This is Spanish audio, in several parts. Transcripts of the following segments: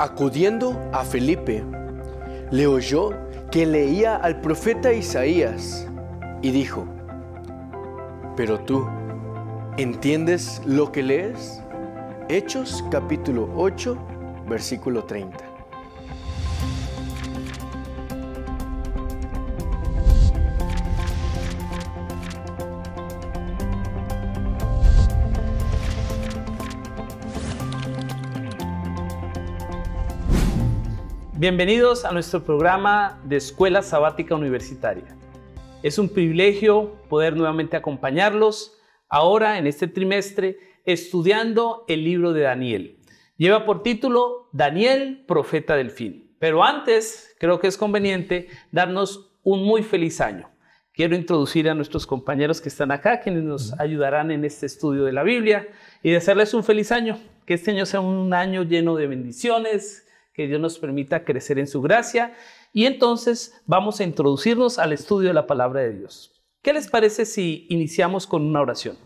Acudiendo a Felipe, le oyó que leía al profeta Isaías y dijo, Pero tú, ¿entiendes lo que lees? Hechos capítulo 8, versículo 30. Bienvenidos a nuestro programa de Escuela Sabática Universitaria. Es un privilegio poder nuevamente acompañarlos ahora en este trimestre estudiando el libro de Daniel. Lleva por título Daniel, profeta del fin. Pero antes, creo que es conveniente darnos un muy feliz año. Quiero introducir a nuestros compañeros que están acá, quienes nos ayudarán en este estudio de la Biblia, y desearles un feliz año. Que este año sea un año lleno de bendiciones, que Dios nos permita crecer en su gracia y entonces vamos a introducirnos al estudio de la palabra de Dios. ¿Qué les parece si iniciamos con una oración?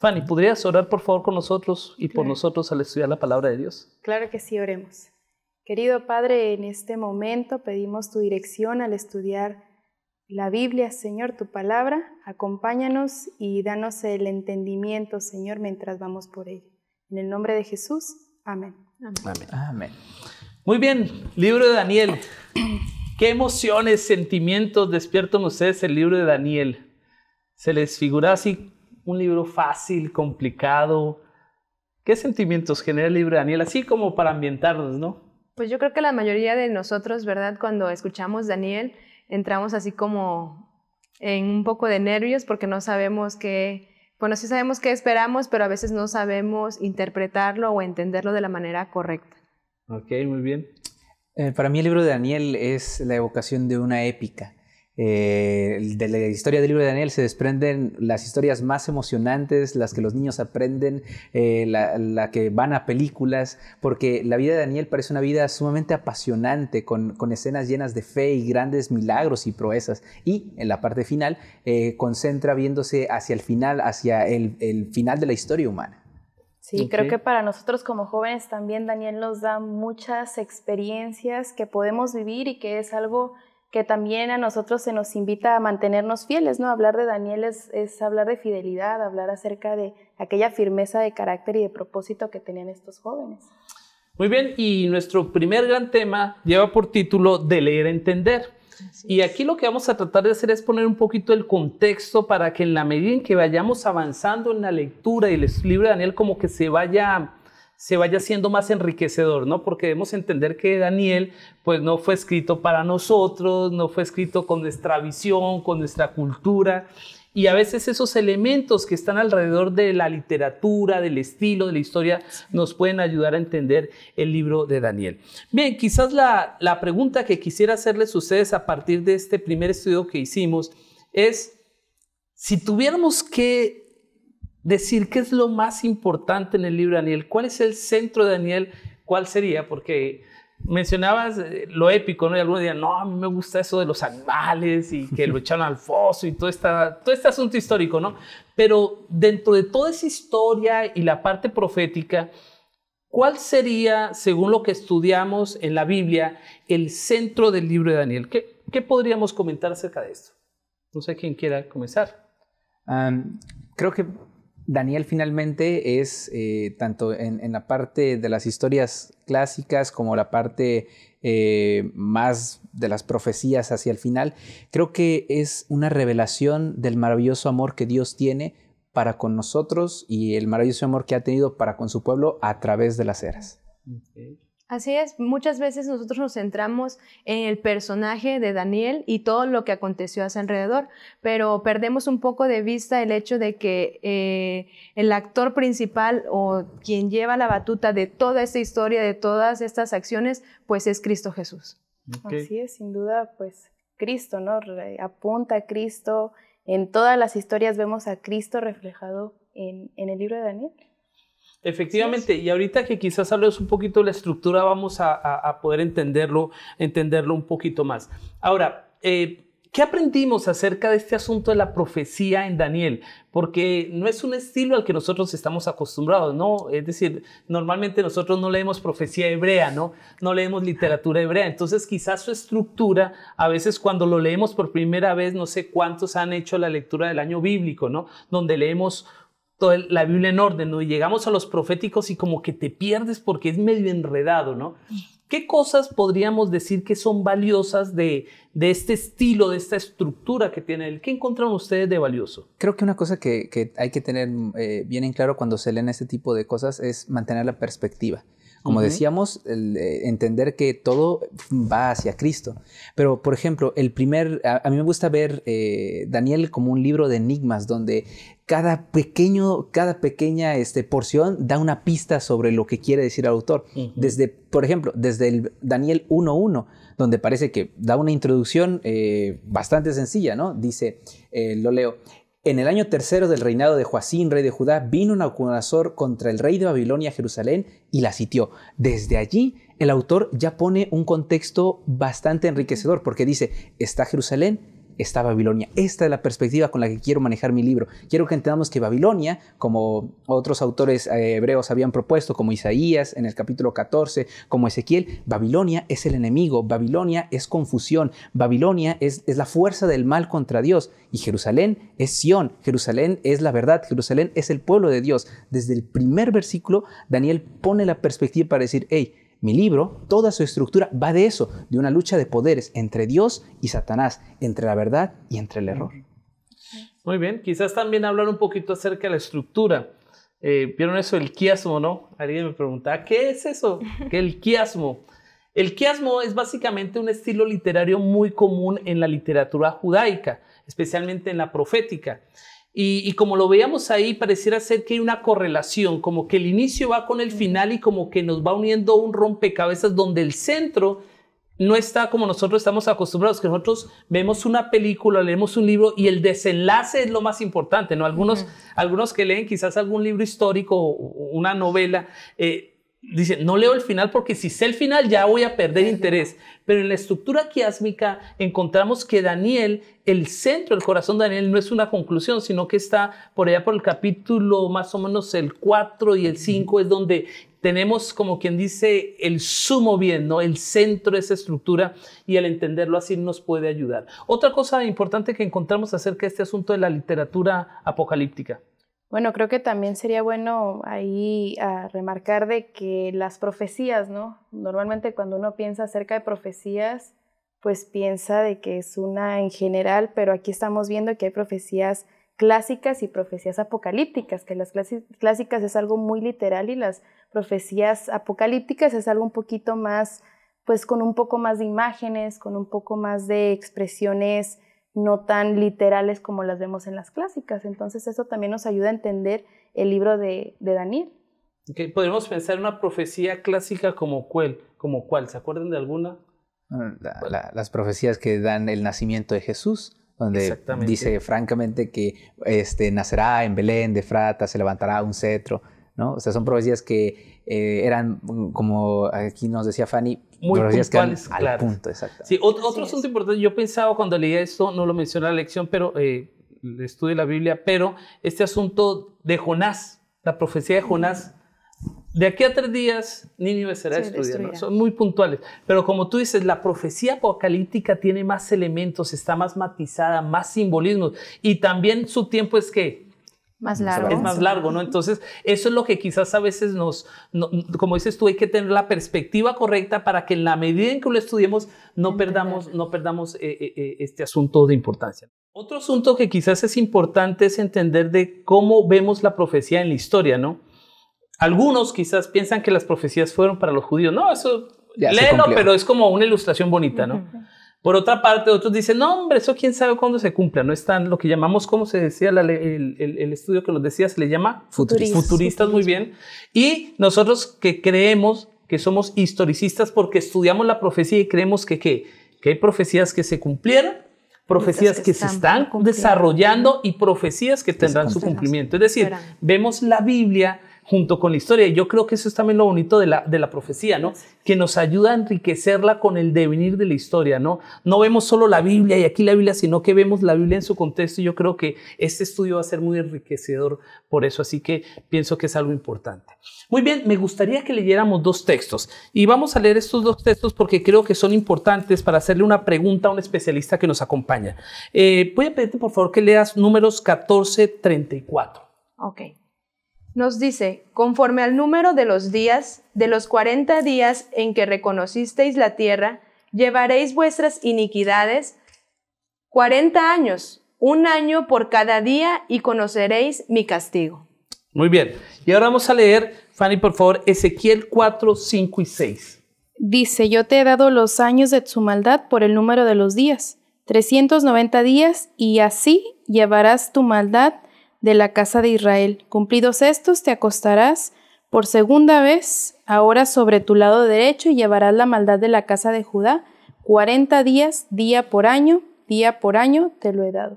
Fanny, ¿podrías orar por favor con nosotros y por nosotros al estudiar la palabra de Dios? Claro que sí, oremos. Querido Padre, en este momento pedimos tu dirección al estudiar la Biblia, Señor, tu palabra. Acompáñanos y danos el entendimiento, Señor, mientras vamos por ella. En el nombre de Jesús, Amén. amén. amén. Muy bien, libro de Daniel. ¿Qué emociones, sentimientos despiertan ustedes el libro de Daniel? ¿Se les figura así un libro fácil, complicado? ¿Qué sentimientos genera el libro de Daniel? Así como para ambientarnos, ¿no? Pues yo creo que la mayoría de nosotros, ¿verdad? Cuando escuchamos Daniel, entramos así como en un poco de nervios porque no sabemos qué, bueno, sí sabemos qué esperamos, pero a veces no sabemos interpretarlo o entenderlo de la manera correcta. Ok, muy bien. Eh, para mí el libro de Daniel es la evocación de una épica. Eh, de la historia del libro de Daniel se desprenden las historias más emocionantes, las que los niños aprenden, eh, la, que van a películas, porque la vida de Daniel parece una vida sumamente apasionante, con, escenas llenas de fe y grandes milagros y proezas. Y en la parte final, eh, concentra viéndose hacia el final, hacia el final de la historia humana. Sí, creo que para nosotros como jóvenes también Daniel nos da muchas experiencias que podemos vivir y que es algo que también a nosotros se nos invita a mantenernos fieles, ¿no? Hablar de Daniel es, es, hablar de fidelidad, hablar acerca de aquella firmeza de carácter y de propósito que tenían estos jóvenes. Muy bien, y nuestro primer gran tema lleva por título de leer entender. Y aquí lo que vamos a tratar de hacer es poner un poquito el contexto para que en la medida en que vayamos avanzando en la lectura y el libro de Daniel como que se vaya se vaya siendo más enriquecedor, ¿no? Porque debemos entender que Daniel, pues no fue escrito para nosotros, no fue escrito con nuestra visión, con nuestra cultura, y a veces esos elementos que están alrededor de la literatura, del estilo, de la historia, nos pueden ayudar a entender el libro de Daniel. Bien, quizás la, pregunta que quisiera hacerles a ustedes a partir de este primer estudio que hicimos es, si tuviéramos que decir qué es lo más importante en el libro de Daniel, cuál es el centro de Daniel, cuál sería, porque mencionabas eh, lo épico, ¿no? Y algunos dirían, no, a mí me gusta eso de los animales y que lo echaron al foso y todo, esta, todo este asunto histórico, ¿no? Pero dentro de toda esa historia y la parte profética, ¿cuál sería, según lo que estudiamos en la Biblia, el centro del libro de Daniel? ¿Qué, qué podríamos comentar acerca de esto? No sé quién quiera comenzar. Um, creo que Daniel finalmente es eh, tanto en, la parte de las historias clásicas como la parte eh, más de las profecías hacia el final, creo que es una revelación del maravilloso amor que Dios tiene para con nosotros y el maravilloso amor que ha tenido para con su pueblo a través de las eras. Así es, muchas veces nosotros nos centramos en el personaje de Daniel y todo lo que aconteció a su alrededor, pero perdemos un poco de vista el hecho de que eh, el actor principal o quien lleva la batuta de toda esta historia, de todas estas acciones, pues es Cristo Jesús. Así es, sin duda, pues Cristo, ¿no? Apunta a Cristo. En todas las historias vemos a Cristo reflejado en el libro de Daniel. Efectivamente, y ahorita que quizás hables un poquito de la estructura, vamos a, poder entenderlo, entenderlo un poquito más. Ahora, eh, ¿Qué aprendimos acerca de este asunto de la profecía en Daniel? Porque no es un estilo al que nosotros estamos acostumbrados, ¿no? Es decir, normalmente nosotros no leemos profecía hebrea, ¿no? No leemos literatura hebrea. Entonces, quizás su estructura, a veces cuando lo leemos por primera vez, no sé cuántos han hecho la lectura del año bíblico, ¿no? Donde leemos la Biblia en orden, ¿no? Y llegamos a los proféticos y como que te pierdes porque es medio enredado, ¿no? ¿Qué cosas podríamos decir que son valiosas de, este estilo, de esta estructura que tiene él? ¿Qué encontraron ustedes de valioso? Creo que una cosa que, hay que tener eh, bien en claro cuando se leen este tipo de cosas es mantener la perspectiva. Como decíamos, eh, entender que todo va hacia Cristo. Pero, por ejemplo, el primer, a, mí me gusta ver eh, Daniel como un libro de enigmas donde cada pequeño, cada pequeña este, porción da una pista sobre lo que quiere decir el autor. Desde, por ejemplo, desde el Daniel 1.1, donde parece que da una introducción eh, bastante sencilla, ¿no? Dice, lo leo, en el año tercero del reinado de Joacín, rey de Judá, vino un acusador contra el rey de Babilonia Jerusalén y la sitió. Desde allí, el autor ya pone un contexto bastante enriquecedor porque dice, está Jerusalén, está Babilonia. Esta es la perspectiva con la que quiero manejar mi libro. Quiero que entendamos que Babilonia, como otros autores eh, hebreos habían propuesto, como Isaías en el capítulo 14, como Ezequiel, Babilonia es el enemigo, Babilonia es confusión, Babilonia es, es la fuerza del mal contra Dios y Jerusalén es Sión, Jerusalén es la verdad, Jerusalén es el pueblo de Dios. Desde el primer versículo, Daniel pone la perspectiva para decir, hey, mi libro, toda su estructura va de eso, de una lucha de poderes entre Dios y Satanás, entre la verdad y entre el error. Muy bien, quizás también hablar un poquito acerca de la estructura. Eh, ¿Vieron eso el quiasmo, no? Alguien me preguntaba, ¿qué es eso? ¿Qué el quiasmo? El quiasmo es básicamente un estilo literario muy común en la literatura judaica, especialmente en la profética. Y, como lo veíamos ahí, pareciera ser que hay una correlación, como que el inicio va con el final y como que nos va uniendo un rompecabezas donde el centro no está como nosotros estamos acostumbrados, que nosotros vemos una película, leemos un libro y el desenlace es lo más importante, ¿no? Algunos, algunos que leen quizás algún libro histórico o una novela. Eh, dice, no leo el final porque si sé el final ya voy a perder interés. Pero en la estructura quiásmica encontramos que Daniel, el centro, el corazón de Daniel no es una conclusión, sino que está por allá por el capítulo más o menos el 4 y el 5 es donde tenemos como quien dice el sumo bien, ¿no? El centro de esa estructura y al entenderlo así nos puede ayudar. Otra cosa importante que encontramos acerca de este asunto de la literatura apocalíptica. Bueno, creo que también sería bueno ahí ah, remarcar de que las profecías, ¿no? Normalmente cuando uno piensa acerca de profecías, pues piensa de que es una en general, pero aquí estamos viendo que hay profecías clásicas y profecías apocalípticas, que las clásicas es algo muy literal y las profecías apocalípticas es algo un poquito más, pues con un poco más de imágenes, con un poco más de expresiones no tan literales como las vemos en las clásicas. Entonces eso también nos ayuda a entender el libro de, de Daniel. podemos pensar una profecía clásica como cuál, como cuál, ¿se acuerdan de alguna? Ah, las profecías que dan el nacimiento de Jesús, donde dice francamente que este, nacerá en Belén de Frata, se levantará un cetro. O sea, son profecías que eh, eran, mm, como aquí nos decía Fanny, muy puntuales, punto, exacto. Sí, otro, asunto importante, yo pensaba cuando leía esto, no lo mencioné en la lección, pero eh, estudié la Biblia, pero este asunto de Jonás, la profecía de Jonás, de aquí a tres días Nínive será sí, Son muy puntuales. Pero como tú dices, la profecía apocalíptica tiene más elementos, está más matizada, más simbolismos. Y también su tiempo es que más largo. Es más largo, ¿no? Entonces, eso es lo que quizás a veces nos, como dices tú, hay que tener la perspectiva correcta para que en la medida en que lo estudiemos no perdamos, no perdamos eh, eh, eh, este asunto de importancia. Otro asunto que quizás es importante es entender de cómo vemos la profecía en la historia, ¿no? Algunos quizás piensan que las profecías fueron para los judíos. No, eso, ya léelo, pero es como una ilustración bonita, ¿no? Por otra parte, otros dicen, no, hombre, eso quién sabe cuándo se cumpla. No están lo que llamamos, como se decía el, estudio que nos decía, se le llama futuristas. futuristas, muy bien. Y nosotros que creemos que somos historicistas porque estudiamos la profecía y creemos que, que hay profecías que se cumplieron, profecías que, se están, desarrollando y profecías que tendrán su cumplimiento. Es decir, vemos la Biblia junto con la historia. Y yo creo que eso es también lo bonito de la, de la profecía, ¿no? Que nos ayuda a enriquecerla con el devenir de la historia, ¿no? No vemos solo la Biblia y aquí la Biblia, sino que vemos la Biblia en su contexto. Y yo creo que este estudio va a ser muy enriquecedor por eso. Así que pienso que es algo importante. Muy bien, me gustaría que leyéramos dos textos. Y vamos a leer estos dos textos porque creo que son importantes para hacerle una pregunta a un especialista que nos acompaña. Eh, voy a pedirte, por favor, que leas números 1434. Ok. Nos dice, conforme al número de los días, de los cuarenta días en que reconocisteis la tierra, llevaréis vuestras iniquidades cuarenta años, un año por cada día, y conoceréis mi castigo. Muy bien. Y ahora vamos a leer, Fanny, por favor, Ezequiel 4, 5 y 6. Dice, yo te he dado los años de tu maldad por el número de los días, 390 días, y así llevarás tu maldad de la casa de Israel. Cumplidos estos, te acostarás por segunda vez, ahora sobre tu lado derecho, y llevarás la maldad de la casa de Judá. 40 días, día por año, día por año te lo he dado.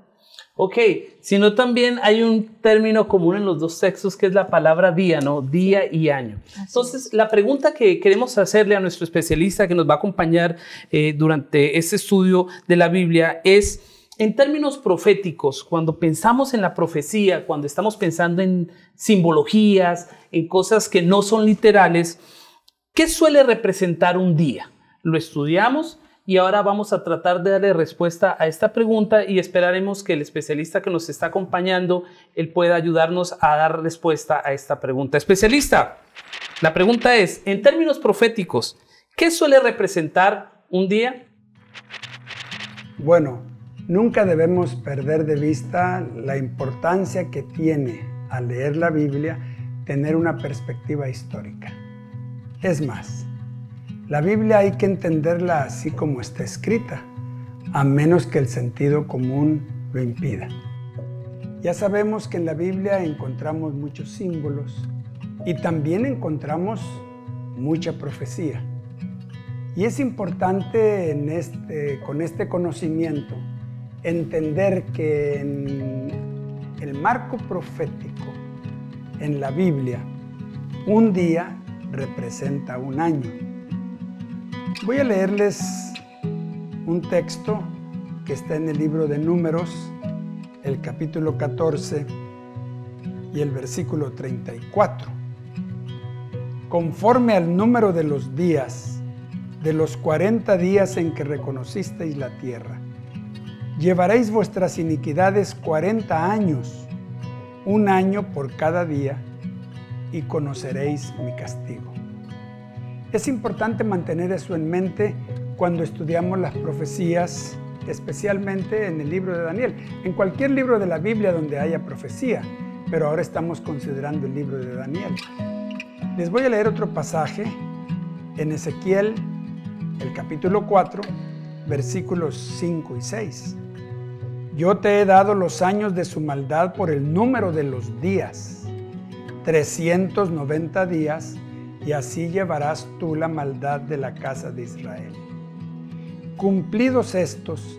Ok, sino también hay un término común en los dos textos que es la palabra día, ¿no? Día y año. Entonces, la pregunta que queremos hacerle a nuestro especialista que nos va a acompañar eh, durante este estudio de la Biblia es en términos proféticos, cuando pensamos en la profecía, cuando estamos pensando en simbologías, en cosas que no son literales, ¿qué suele representar un día? Lo estudiamos y ahora vamos a tratar de darle respuesta a esta pregunta y esperaremos que el especialista que nos está acompañando, él pueda ayudarnos a dar respuesta a esta pregunta. Especialista, la pregunta es, en términos proféticos, ¿qué suele representar un día? Bueno, Nunca debemos perder de vista la importancia que tiene al leer la Biblia tener una perspectiva histórica. Es más, la Biblia hay que entenderla así como está escrita, a menos que el sentido común lo impida. Ya sabemos que en la Biblia encontramos muchos símbolos y también encontramos mucha profecía. Y es importante este, con este conocimiento entender que en el marco profético, en la Biblia, un día representa un año. Voy a leerles un texto que está en el libro de Números, el capítulo 14 y el versículo 34. Conforme al número de los días, de los 40 días en que reconocisteis la tierra, Llevaréis vuestras iniquidades cuarenta años, un año por cada día, y conoceréis mi castigo. Es importante mantener eso en mente cuando estudiamos las profecías, especialmente en el libro de Daniel, en cualquier libro de la Biblia donde haya profecía, pero ahora estamos considerando el libro de Daniel. Les voy a leer otro pasaje en Ezequiel, el capítulo 4, versículos 5 y 6. Yo te he dado los años de su maldad por el número de los días, 390 días, y así llevarás tú la maldad de la casa de Israel. Cumplidos estos,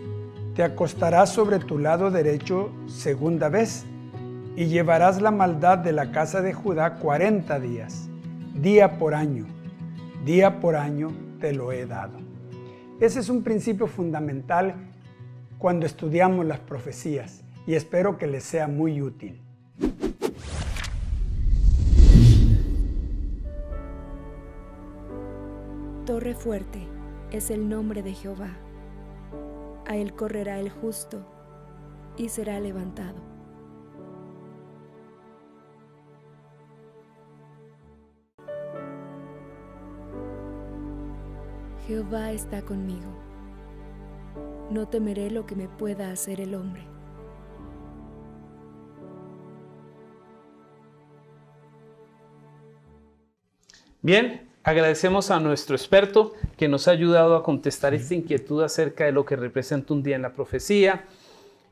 te acostarás sobre tu lado derecho segunda vez, y llevarás la maldad de la casa de Judá 40 días, día por año, día por año te lo he dado. Ese es un principio fundamental cuando estudiamos las profecías y espero que les sea muy útil. Torre fuerte es el nombre de Jehová. A él correrá el justo y será levantado. Jehová está conmigo no temeré lo que me pueda hacer el hombre. Bien, agradecemos a nuestro experto que nos ha ayudado a contestar esta inquietud acerca de lo que representa un día en la profecía.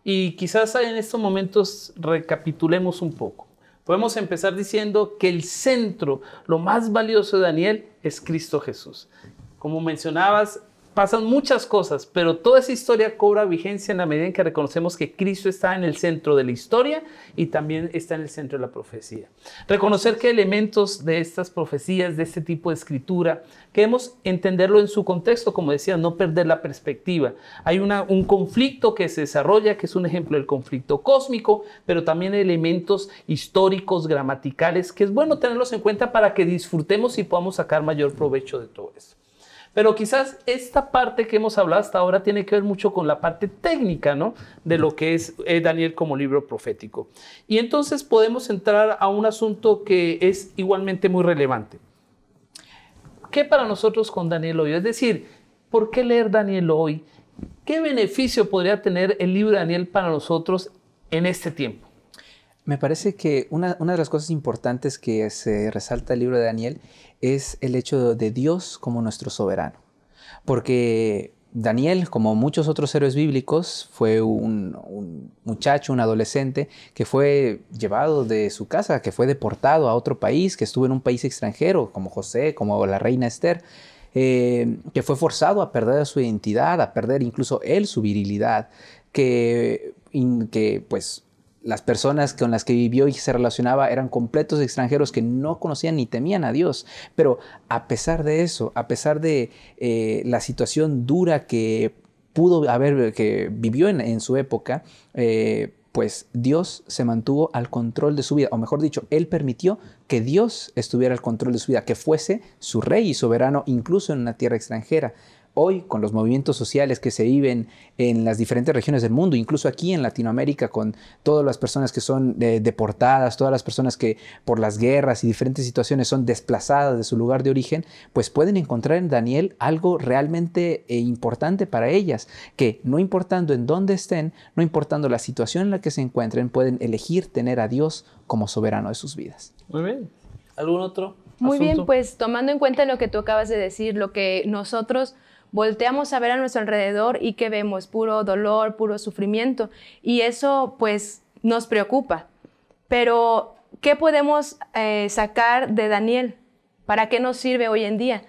Y quizás en estos momentos recapitulemos un poco. Podemos empezar diciendo que el centro, lo más valioso de Daniel, es Cristo Jesús. Como mencionabas, pasan muchas cosas, pero toda esa historia cobra vigencia en la medida en que reconocemos que Cristo está en el centro de la historia y también está en el centro de la profecía. Reconocer que elementos de estas profecías, de este tipo de escritura, queremos entenderlo en su contexto, como decía, no perder la perspectiva. Hay un conflicto que se desarrolla, que es un ejemplo del conflicto cósmico, pero también elementos históricos, gramaticales, que es bueno tenerlos en cuenta para que disfrutemos y podamos sacar mayor provecho de todo esto. Pero quizás esta parte que hemos hablado hasta ahora tiene que ver mucho con la parte técnica, ¿no? De lo que es eh, Daniel como libro profético. Y entonces podemos entrar a un asunto que es igualmente muy relevante. ¿Qué para nosotros con Daniel hoy? Es decir, ¿por qué leer Daniel hoy? ¿Qué beneficio podría tener el libro de Daniel para nosotros en este tiempo? Me parece que una, de las cosas importantes que se resalta el libro de Daniel es el hecho de Dios como nuestro soberano. Porque Daniel, como muchos otros héroes bíblicos, fue un, muchacho, un adolescente, que fue llevado de su casa, que fue deportado a otro país, que estuvo en un país extranjero, como José, como la reina Esther. Eh, que fue forzado a perder su identidad, a perder incluso él su virilidad, que, que pues las personas con las que vivió y se relacionaba eran completos extranjeros que no conocían ni temían a Dios. Pero a pesar de eso, a pesar de eh, la situación dura que pudo haber, que vivió en, su época, eh, pues Dios se mantuvo al control de su vida, o mejor dicho, Él permitió que Dios estuviera al control de su vida, que fuese su rey y soberano incluso en una tierra extranjera hoy con los movimientos sociales que se viven en las diferentes regiones del mundo, incluso aquí en Latinoamérica, con todas las personas que son eh, deportadas, todas las personas que por las guerras y diferentes situaciones son desplazadas de su lugar de origen, pues pueden encontrar en Daniel algo realmente eh, importante para ellas, que no importando en dónde estén, no importando la situación en la que se encuentren, pueden elegir tener a Dios como soberano de sus vidas. Muy bien. ¿Algún otro? Muy bien, pues tomando en cuenta lo que tú acabas de decir, lo que nosotros volteamos a ver a nuestro alrededor y que vemos puro dolor, puro sufrimiento y eso pues nos preocupa. Pero, ¿qué podemos eh, sacar de Daniel? ¿Para qué nos sirve hoy en día?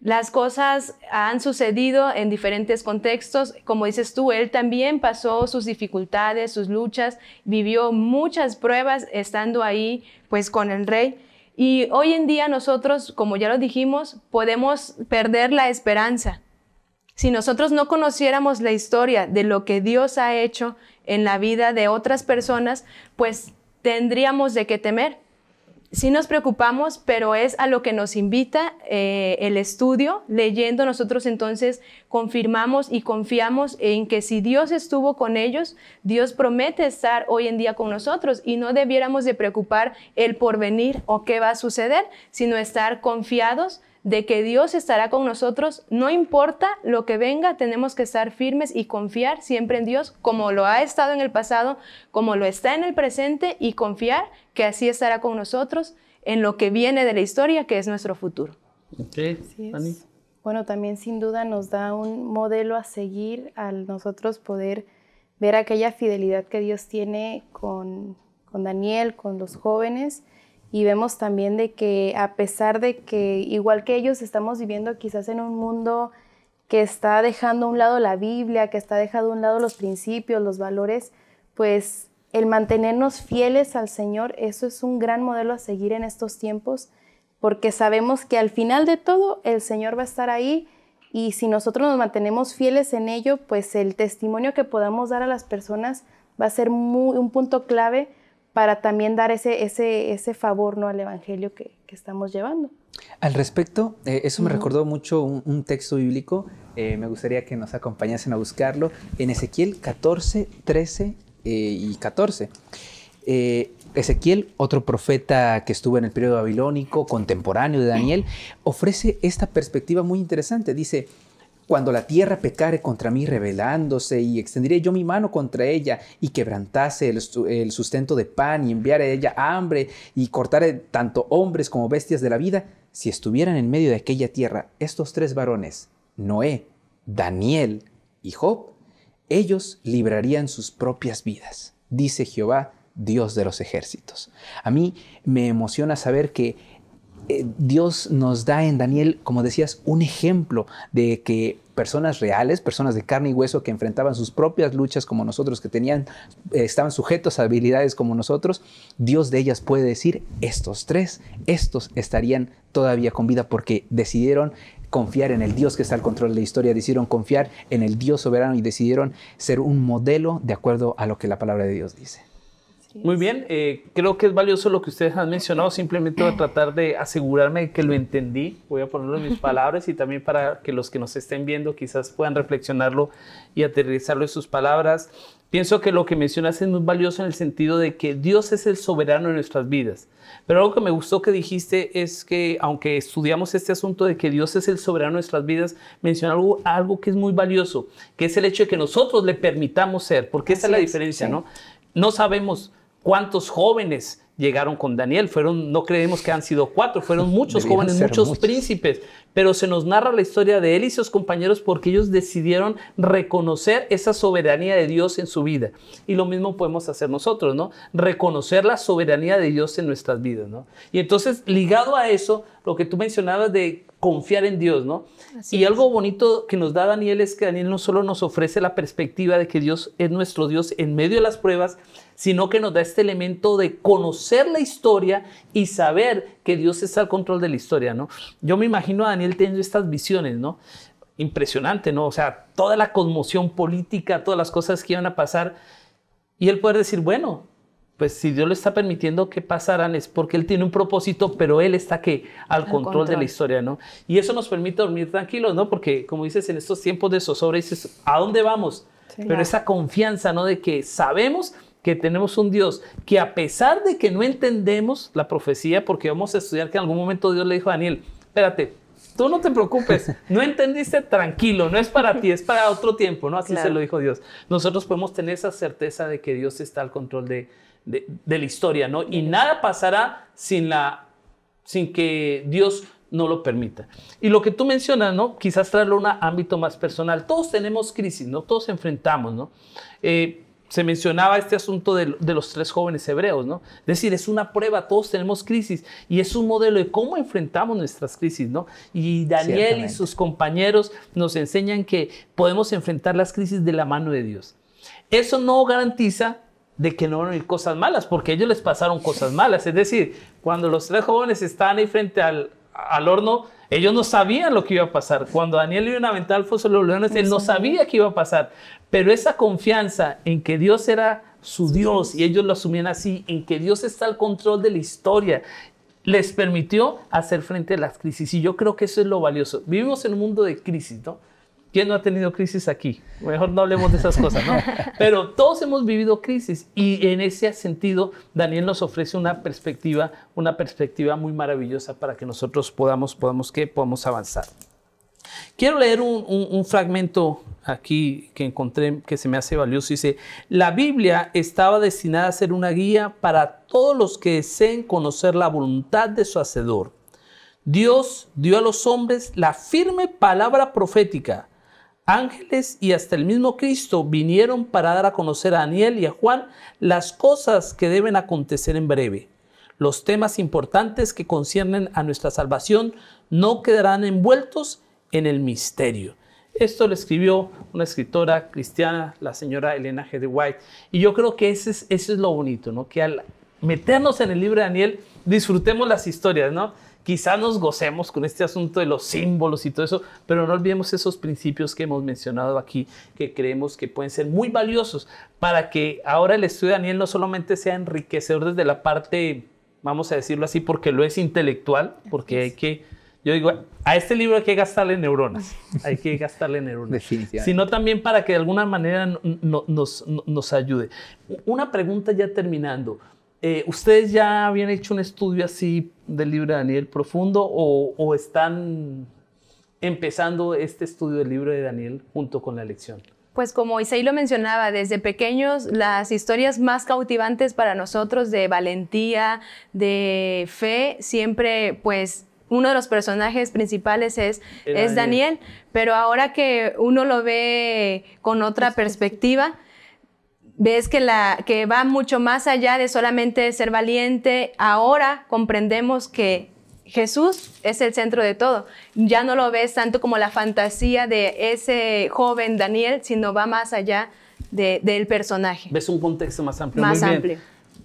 Las cosas han sucedido en diferentes contextos. Como dices tú, él también pasó sus dificultades, sus luchas, vivió muchas pruebas estando ahí pues con el rey. Y hoy en día nosotros, como ya lo dijimos, podemos perder la esperanza. Si nosotros no conociéramos la historia de lo que Dios ha hecho en la vida de otras personas, pues tendríamos de qué temer. Sí nos preocupamos, pero es a lo que nos invita eh, el estudio. Leyendo nosotros entonces confirmamos y confiamos en que si Dios estuvo con ellos, Dios promete estar hoy en día con nosotros y no debiéramos de preocupar el porvenir o qué va a suceder, sino estar confiados de que Dios estará con nosotros, no importa lo que venga, tenemos que estar firmes y confiar siempre en Dios, como lo ha estado en el pasado, como lo está en el presente, y confiar que así estará con nosotros en lo que viene de la historia, que es nuestro futuro. Bueno, también sin duda nos da un modelo a seguir al nosotros poder ver aquella fidelidad que Dios tiene con, con Daniel, con los jóvenes y vemos también de que a pesar de que igual que ellos estamos viviendo quizás en un mundo que está dejando a un lado la Biblia, que está dejando a un lado los principios, los valores, pues el mantenernos fieles al Señor, eso es un gran modelo a seguir en estos tiempos, porque sabemos que al final de todo el Señor va a estar ahí y si nosotros nos mantenemos fieles en ello, pues el testimonio que podamos dar a las personas va a ser un punto clave para también dar ese, ese, favor ¿no? al Evangelio que, estamos llevando. Al respecto, eh, eso me recordó mucho un, texto bíblico, eh, me gustaría que nos acompañasen a buscarlo, en Ezequiel 14, 13 eh, y 14. Ezequiel, otro profeta que estuvo en el periodo babilónico, contemporáneo de Daniel, ofrece esta perspectiva muy interesante. Dice, cuando la tierra pecare contra mí rebelándose, y extendiré yo mi mano contra ella, y quebrantase el, sustento de pan, y enviare a ella hambre, y cortare tanto hombres como bestias de la vida, si estuvieran en medio de aquella tierra estos tres varones, Noé, Daniel y Job, ellos librarían sus propias vidas, dice Jehová, Dios de los ejércitos. A mí me emociona saber que eh, Dios nos da en Daniel, como decías, un ejemplo de que personas reales, personas de carne y hueso que enfrentaban sus propias luchas como nosotros, que tenían, eh, estaban sujetos a habilidades como nosotros, Dios de ellas puede decir, estos tres, estos estarían todavía con vida porque decidieron confiar en el Dios que está al control de la historia, decidieron confiar en el Dios soberano y decidieron ser un modelo de acuerdo a lo que la palabra de Dios dice. Muy bien, eh, creo que es valioso lo que ustedes han mencionado, simplemente voy a tratar de asegurarme que lo entendí, voy a ponerlo en mis palabras y también para que los que nos estén viendo quizás puedan reflexionarlo y aterrizarlo en sus palabras. Pienso que lo que mencionas es muy valioso en el sentido de que Dios es el soberano de nuestras vidas. Pero algo que me gustó que dijiste es que, aunque estudiamos este asunto de que Dios es el soberano de nuestras vidas, menciona algo, algo que es muy valioso, que es el hecho de que nosotros le permitamos ser, porque esa es la diferencia, ¿no? No sabemos, ¿Cuántos jóvenes llegaron con Daniel? Fueron, no creemos que han sido cuatro, fueron muchos jóvenes, muchos, muchos, príncipes. Pero se nos narra la historia de él y sus compañeros porque ellos decidieron reconocer esa soberanía de Dios en su vida. Y lo mismo podemos hacer nosotros, ¿no? Reconocer la soberanía de Dios en nuestras vidas, ¿no? Y entonces, ligado a eso, lo que tú mencionabas de confiar en Dios, ¿no? y algo bonito que nos da Daniel es que Daniel no solo nos ofrece la perspectiva de que Dios es nuestro Dios en medio de las pruebas, sino que nos da este elemento de conocer la historia y saber que Dios está al control de la historia, ¿no? Yo me imagino a Daniel teniendo estas visiones, ¿no? Impresionante, ¿no? O sea, toda la conmoción política, todas las cosas que iban a pasar, y él poder decir, bueno, pues si Dios le está permitiendo que pasaran es porque Él tiene un propósito, pero Él está que al, control, de la historia, ¿no? Y eso nos permite dormir tranquilos, ¿no? Porque como dices, en estos tiempos de zozobra dices, ¿a dónde vamos? pero esa confianza, ¿no? De que sabemos que tenemos un Dios que a pesar de que no entendemos la profecía, porque vamos a estudiar que en algún momento Dios le dijo a Daniel, espérate, tú no te preocupes, no entendiste, tranquilo, no es para ti, es para otro tiempo, ¿no? Así se lo dijo Dios. Nosotros podemos tener esa certeza de que Dios está al control de de, la historia, ¿no? Y nada pasará sin, la, sin que Dios no lo permita. Y lo que tú mencionas, ¿no? Quizás traerlo a un ámbito más personal. Todos tenemos crisis, ¿no? Todos enfrentamos, ¿no? Eh, se mencionaba este asunto de, de, los tres jóvenes hebreos, ¿no? Es decir, es una prueba, todos tenemos crisis y es un modelo de cómo enfrentamos nuestras crisis, ¿no? Y Daniel y sus compañeros nos enseñan que podemos enfrentar las crisis de la mano de Dios. Eso no garantiza de que no van a ir cosas malas, porque ellos les pasaron cosas malas. Es decir, cuando los tres jóvenes estaban ahí frente al, horno, ellos no sabían lo que iba a pasar. Cuando Daniel iba a aventar al él no sabía qué iba a pasar. Pero esa confianza en que Dios era su Dios y ellos lo asumían así, en que Dios está al control de la historia, les permitió hacer frente a las crisis. Y yo creo que eso es lo valioso. Vivimos en un mundo de crisis, ¿no? ¿Quién no ha tenido crisis aquí? Mejor no hablemos de esas cosas, ¿no? Pero todos hemos vivido crisis y en ese sentido Daniel nos ofrece una perspectiva, una perspectiva muy maravillosa para que nosotros podamos, podamos, ¿qué? podamos avanzar. Quiero leer un, un fragmento aquí que encontré que se me hace valioso. Dice, la Biblia estaba destinada a ser una guía para todos los que deseen conocer la voluntad de su Hacedor. Dios dio a los hombres la firme palabra profética ángeles y hasta el mismo Cristo vinieron para dar a conocer a Daniel y a Juan las cosas que deben acontecer en breve. Los temas importantes que conciernen a nuestra salvación no quedarán envueltos en el misterio. Esto lo escribió una escritora cristiana, la señora Elena G. de White. Y yo creo que eso es, ese es lo bonito, ¿no? Que al meternos en el libro de Daniel, disfrutemos las historias, ¿no? quizás nos gocemos con este asunto de los símbolos y todo eso, pero no olvidemos esos principios que hemos mencionado aquí, que creemos que pueden ser muy valiosos para que ahora el estudio de Daniel no solamente sea enriquecedor desde la parte, vamos a decirlo así, porque lo es intelectual, porque hay que, yo digo, a este libro hay que gastarle neuronas, hay que gastarle neuronas, sino también para que de alguna manera nos, nos ayude. Una pregunta ya terminando. Eh, ¿Ustedes ya habían hecho un estudio así del libro de Daniel profundo o, están empezando este estudio del libro de Daniel junto con la lección? Pues como Isaí lo mencionaba, desde pequeños las historias más cautivantes para nosotros de valentía, de fe, siempre pues uno de los personajes principales es Daniel. pero ahora que uno lo ve con otra perspectiva, ves que, la, que va mucho más allá de solamente ser valiente. Ahora comprendemos que Jesús es el centro de todo. Ya no lo ves tanto como la fantasía de ese joven Daniel, sino va más allá del personaje. Ves un contexto más amplio. Más amplio.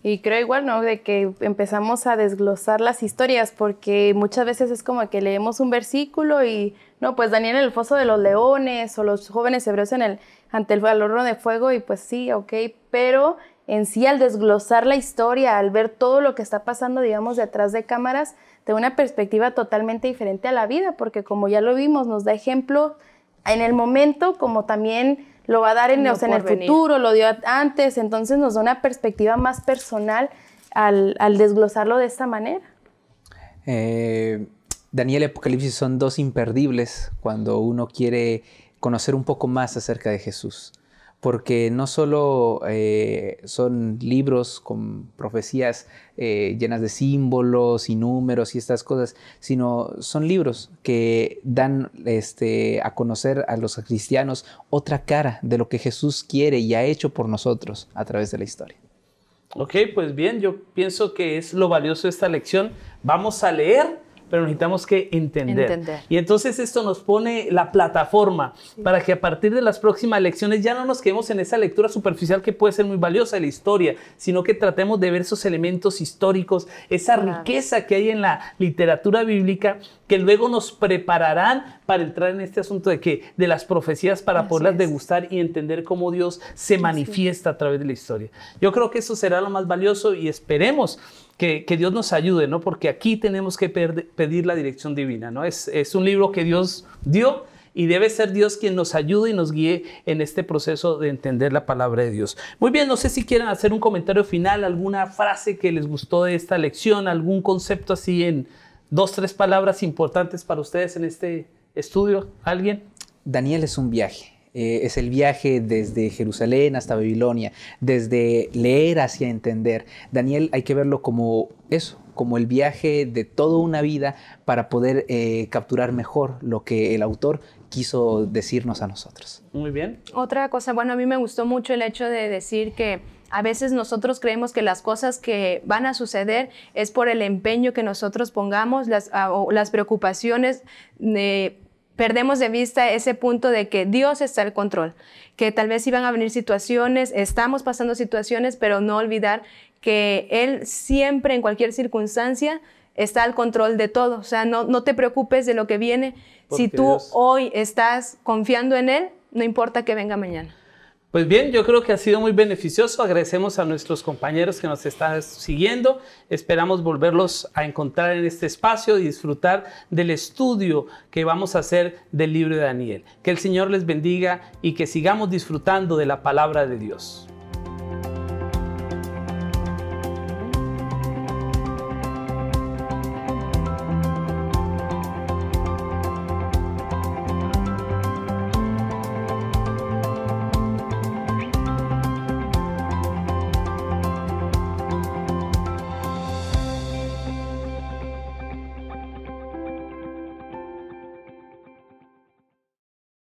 Y creo igual, ¿no? De que empezamos a desglosar las historias, porque muchas veces es como que leemos un versículo y no, pues Daniel en el foso de los leones o los jóvenes hebreos en el, ante el, horno de fuego y pues sí, ok, pero en sí al desglosar la historia, al ver todo lo que está pasando, digamos, detrás de cámaras, de una perspectiva totalmente diferente a la vida, porque como ya lo vimos, nos da ejemplo en el momento, como también lo va a dar en, el futuro, lo dio antes, entonces nos da una perspectiva más personal al, al desglosarlo de esta manera. Eh, Daniel y Apocalipsis son dos imperdibles cuando uno quiere conocer un poco más acerca de Jesús, porque no solo eh, son libros con profecías eh, llenas de símbolos y números y estas cosas, sino son libros que dan este, a conocer a los cristianos otra cara de lo que Jesús quiere y ha hecho por nosotros a través de la historia. Ok, pues bien, yo pienso que es lo valioso de esta lección. Vamos a leer pero necesitamos que entender. Y entonces esto nos pone la plataforma para que a partir de las próximas lecciones ya no nos quedemos en esa lectura superficial que puede ser muy valiosa de la historia, sino que tratemos de ver esos elementos históricos, esa riqueza que hay en la literatura bíblica que luego nos prepararán para entrar en este asunto de que de las profecías para poderlas degustar y entender cómo Dios se manifiesta a través de la historia. Yo creo que eso será lo más valioso y esperemos que, Dios nos ayude, ¿no? Porque aquí tenemos que pedir la dirección divina, ¿no? Es, es un libro que Dios dio y debe ser Dios quien nos ayude y nos guíe en este proceso de entender la palabra de Dios. Muy bien, no sé si quieren hacer un comentario final, alguna frase que les gustó de esta lección, algún concepto así en dos, tres palabras importantes para ustedes en este estudio. ¿Alguien? Daniel es un viaje. Eh, es el viaje desde Jerusalén hasta Babilonia, desde leer hacia entender. Daniel hay que verlo como eso, como el viaje de toda una vida para poder eh, capturar mejor lo que el autor quiso decirnos a nosotros. Muy bien. Otra cosa, bueno, a mí me gustó mucho el hecho de decir que a veces nosotros creemos que las cosas que van a suceder es por el empeño que nosotros pongamos, las, ah, las preocupaciones de perdemos de vista ese punto de que Dios está al control, que tal vez iban a venir situaciones, estamos pasando situaciones, pero no olvidar que Él siempre, en cualquier circunstancia, está al control de todo. O sea, no, te preocupes de lo que viene. si tú hoy estás confiando en Él, no importa que venga mañana. Pues bien, yo creo que ha sido muy beneficioso. Agradecemos a nuestros compañeros que nos están siguiendo. Esperamos volverlos a encontrar en este espacio y disfrutar del estudio que vamos a hacer del libro de Daniel. Que el Señor les bendiga y que sigamos disfrutando de la palabra de Dios.